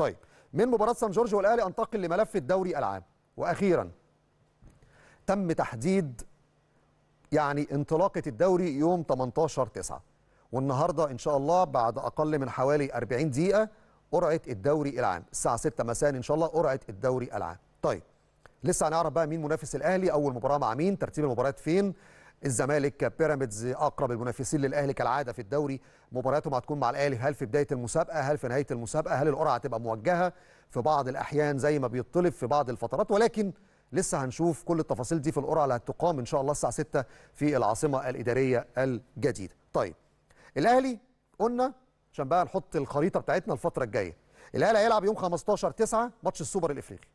طيب من مباراه سان جورج والاهلي انتقل لملف الدوري العام واخيرا تم تحديد يعني انطلاقه الدوري يوم 18 9 والنهارده ان شاء الله بعد اقل من حوالي 40 دقيقه قرعه الدوري العام الساعه 6 مساء ان شاء الله قرعه الدوري العام طيب لسه هنعرف بقى مين منافس الاهلي اول مباراه مع مين ترتيب المباريات فين الزمالك بيراميدز اقرب المنافسين للاهلي كالعاده في الدوري مبارياتهم هتكون مع الاهلي هل في بدايه المسابقه هل في نهايه المسابقه هل القرعه هتبقى موجهه في بعض الاحيان زي ما بيطلب في بعض الفترات ولكن لسه هنشوف كل التفاصيل دي في القرعه اللي هتقام ان شاء الله الساعه 6 في العاصمه الاداريه الجديده طيب الاهلي قلنا عشان بقى نحط الخريطه بتاعتنا الفتره الجايه الاهلي هيلعب يوم 15 9 ماتش السوبر الافريقي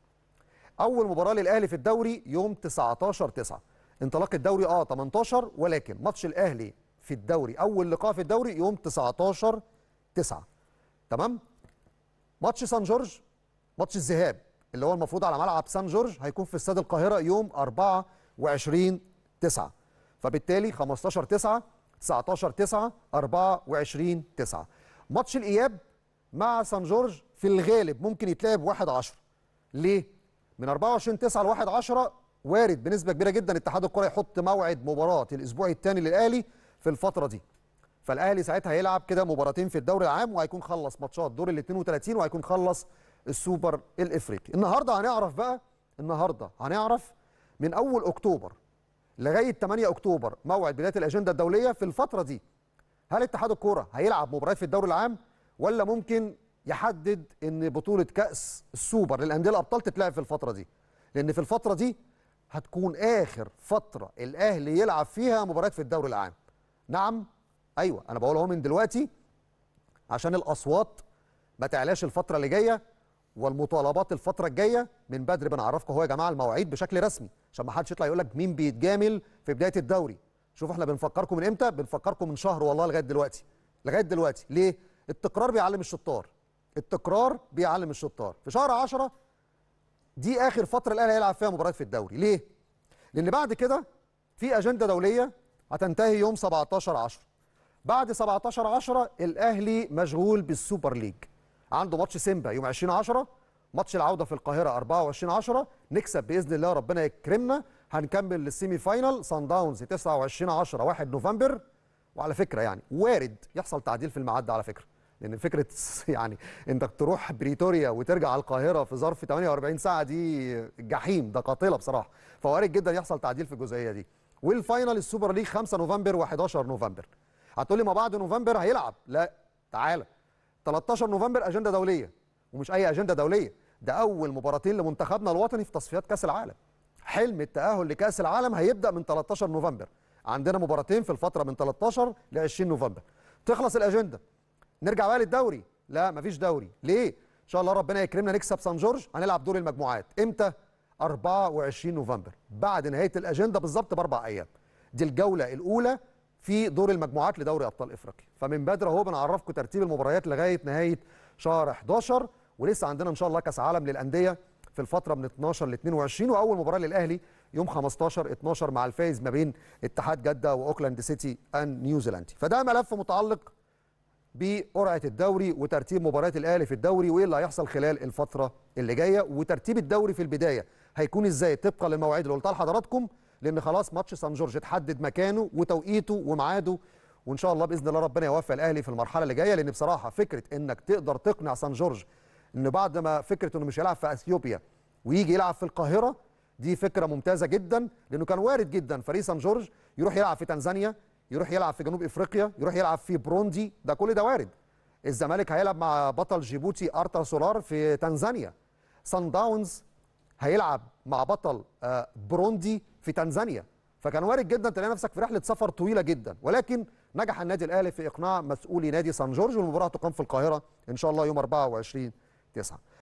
اول مباراه للاهلي في الدوري يوم 19 9 انطلاق الدوري اه 18 ولكن ماتش الاهلي في الدوري اول لقاء في الدوري يوم 19 9 تمام ماتش سان جورج ماتش الذهاب اللي هو المفروض على ملعب سان جورج هيكون في استاد القاهره يوم 24 9 فبالتالي 15 9 19 9 24 9 ماتش الاياب مع سان جورج في الغالب ممكن يتلعب 1 10 ليه من 24 9 ل 1 10 وارد بنسبه كبيره جدا اتحاد الكره يحط موعد مباراه الاسبوع الثاني للاهلي في الفتره دي فالاهلي ساعتها هيلعب كده مباراتين في الدوري العام وهيكون خلص ماتشات دور ال 32 وهيكون خلص السوبر الافريقي النهارده هنعرف بقى النهارده هنعرف من اول اكتوبر لغايه 8 اكتوبر موعد بدايه الاجنده الدوليه في الفتره دي هل اتحاد الكوره هيلعب مباريات في الدوري العام ولا ممكن يحدد ان بطوله كاس السوبر للانديه الابطال تتلعب في الفتره دي لان في الفتره دي هتكون اخر فتره الاهلي يلعب فيها مباريات في الدوري العام نعم ايوه انا بقولها اهو من دلوقتي عشان الاصوات ما تعلاش الفتره اللي جايه والمطالبات الفتره الجايه من بدري بنعرفكم اهو يا جماعه المواعيد بشكل رسمي عشان ما حدش يطلع يقول لك مين بيتجامل في بدايه الدوري شوف احنا بنفكركم من امتى بنفكركم من شهر والله لغايه دلوقتي لغايه دلوقتي ليه التكرار بيعلم الشطار التكرار بيعلم الشطار في شهر 10 دي اخر فتره الاهلي هيلعب فيها مباريات في الدوري ليه لان بعد كده في اجنده دوليه هتنتهي يوم 17 10 بعد 17 10 الاهلي مشغول بالسوبر ليج عنده ماتش سيمبا يوم 20 10 ماتش العوده في القاهره 24 10 نكسب باذن الله ربنا يكرمنا هنكمل للسيمي فاينل سان داونز 29 10 1 نوفمبر وعلى فكره يعني وارد يحصل تعديل في الميعاد على فكره لان فكره يعني انك تروح بريتوريا وترجع على القاهره في ظرف 48 ساعه دي جحيم ده قاتله بصراحه فوارد جدا يحصل تعديل في الجزئيه دي والفاينل السوبر ليج 5 نوفمبر و11 نوفمبر هتقولي ما بعد نوفمبر هيلعب لا تعالى 13 نوفمبر اجنده دوليه ومش اي اجنده دوليه ده اول مباراتين لمنتخبنا الوطني في تصفيات كاس العالم حلم التاهل لكاس العالم هيبدا من 13 نوفمبر عندنا مباراتين في الفتره من 13 ل 20 نوفمبر تخلص الاجنده نرجع بقى للدوري لا مفيش دوري ليه ان شاء الله ربنا يكرمنا نكسب سان جورج هنلعب دور المجموعات امتى 24 نوفمبر بعد نهايه الاجنده بالظبط باربع ايام دي الجوله الاولى في دور المجموعات لدوري ابطال افريقيا فمن بدري اهو بنعرفكم ترتيب المباريات لغايه نهايه شهر 11 ولسه عندنا ان شاء الله كاس عالم للانديه في الفتره من 12 ل 22 واول مباراه للاهلي يوم 15 12 مع الفايز ما بين اتحاد جده واوكلاند سيتي ان نيوزيلاند فده ملف متعلق بقرعه الدوري وترتيب مباريات الاهلي في الدوري وايه اللي هيحصل خلال الفتره اللي جايه وترتيب الدوري في البدايه هيكون ازاي طبقا للمواعيد اللي قلتها لحضراتكم لان خلاص ماتش سان جورج اتحدد مكانه وتوقيته وميعاده وان شاء الله باذن الله ربنا يوفق الاهلي في المرحله اللي جايه لان بصراحه فكره انك تقدر تقنع سان جورج ان بعد ما فكره انه مش هيلعب في اثيوبيا ويجي يلعب في القاهره دي فكره ممتازه جدا لانه كان وارد جدا فريق سان جورج يروح يلعب في تنزانيا يروح يلعب في جنوب افريقيا يروح يلعب في بروندي ده كل ده وارد الزمالك هيلعب مع بطل جيبوتي ارتا سولار في تنزانيا سان داونز هيلعب مع بطل آه، بروندي في تنزانيا فكان وارد جدا تلاقي نفسك في رحله سفر طويله جدا ولكن نجح النادي الاهلي في اقناع مسؤولي نادي سان جورج والمباراه تقام في القاهره ان شاء الله يوم 24 9